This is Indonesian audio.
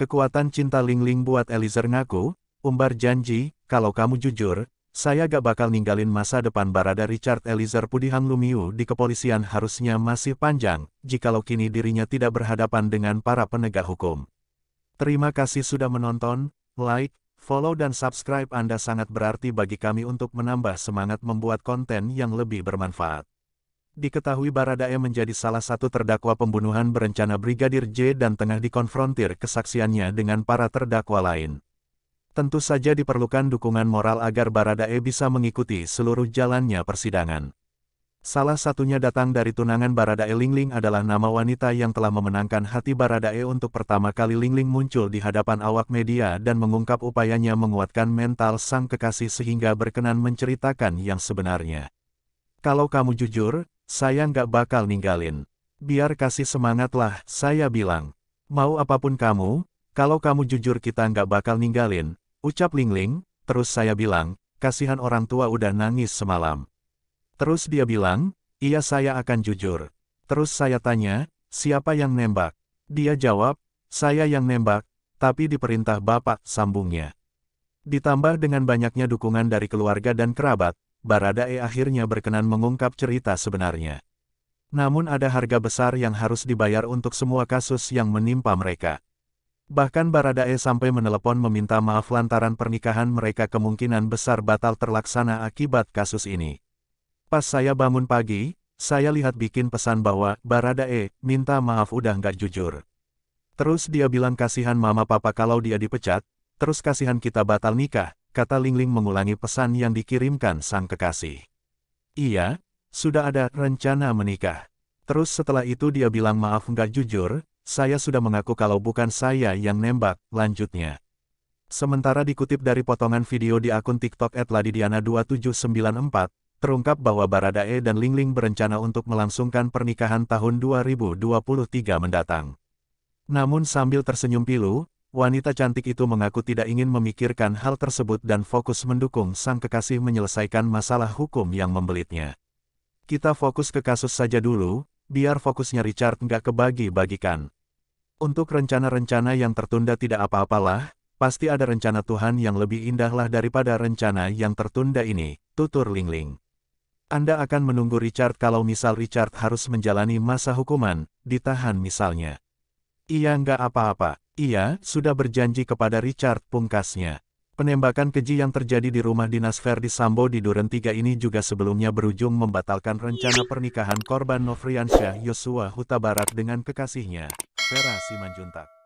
Kekuatan cinta Ling Ling buat Eliezer ngaku, umbar janji, kalau kamu jujur, saya gak bakal ninggalin masa depan Barada Richard Eliezer Pudihang Lumiu di kepolisian harusnya masih panjang, jikalau kini dirinya tidak berhadapan dengan para penegak hukum. Terima kasih sudah menonton, like, follow dan subscribe Anda sangat berarti bagi kami untuk menambah semangat membuat konten yang lebih bermanfaat diketahui Baradae menjadi salah satu terdakwa pembunuhan berencana Brigadir J dan tengah dikonfrontir kesaksiannya dengan para terdakwa lain. Tentu saja diperlukan dukungan moral agar Baradae bisa mengikuti seluruh jalannya persidangan. Salah satunya datang dari tunangan Baradae Lingling adalah nama wanita yang telah memenangkan hati Baradae untuk pertama kali Lingling muncul di hadapan awak media dan mengungkap upayanya menguatkan mental sang kekasih sehingga berkenan menceritakan yang sebenarnya. Kalau kamu jujur, saya nggak bakal ninggalin. Biar kasih semangat lah, saya bilang. Mau apapun kamu, kalau kamu jujur kita nggak bakal ninggalin, ucap Lingling, terus saya bilang, kasihan orang tua udah nangis semalam. Terus dia bilang, iya saya akan jujur. Terus saya tanya, siapa yang nembak? Dia jawab, saya yang nembak, tapi diperintah bapak, sambungnya. Ditambah dengan banyaknya dukungan dari keluarga dan kerabat, Baradae akhirnya berkenan mengungkap cerita sebenarnya. Namun ada harga besar yang harus dibayar untuk semua kasus yang menimpa mereka. Bahkan Baradae sampai menelepon meminta maaf lantaran pernikahan mereka kemungkinan besar batal terlaksana akibat kasus ini. Pas saya bangun pagi, saya lihat bikin pesan bahwa, Baradae, minta maaf udah nggak jujur. Terus dia bilang kasihan mama papa kalau dia dipecat, terus kasihan kita batal nikah, kata Lingling mengulangi pesan yang dikirimkan sang kekasih. Iya, sudah ada rencana menikah. Terus setelah itu dia bilang maaf nggak jujur, saya sudah mengaku kalau bukan saya yang nembak, lanjutnya. Sementara dikutip dari potongan video di akun TikTok @ladidiana2794, terungkap bahwa Baradae dan Lingling berencana untuk melangsungkan pernikahan tahun 2023 mendatang. Namun sambil tersenyum pilu, wanita cantik itu mengaku tidak ingin memikirkan hal tersebut dan fokus mendukung sang kekasih menyelesaikan masalah hukum yang membelitnya. Kita fokus ke kasus saja dulu, biar fokusnya Richard nggak kebagi-bagikan. Untuk rencana-rencana yang tertunda tidak apa-apalah, pasti ada rencana Tuhan yang lebih indahlah daripada rencana yang tertunda ini, tutur Lingling. -Ling. Anda akan menunggu Richard kalau misal Richard harus menjalani masa hukuman, ditahan misalnya. Ia nggak apa-apa. Ia sudah berjanji kepada Richard pungkasnya. Penembakan keji yang terjadi di rumah dinas Verdi Sambo di Duren 3 ini juga sebelumnya berujung membatalkan rencana pernikahan korban Nofriansyah Yosua Huta Barat dengan kekasihnya, Vera Simanjuntak.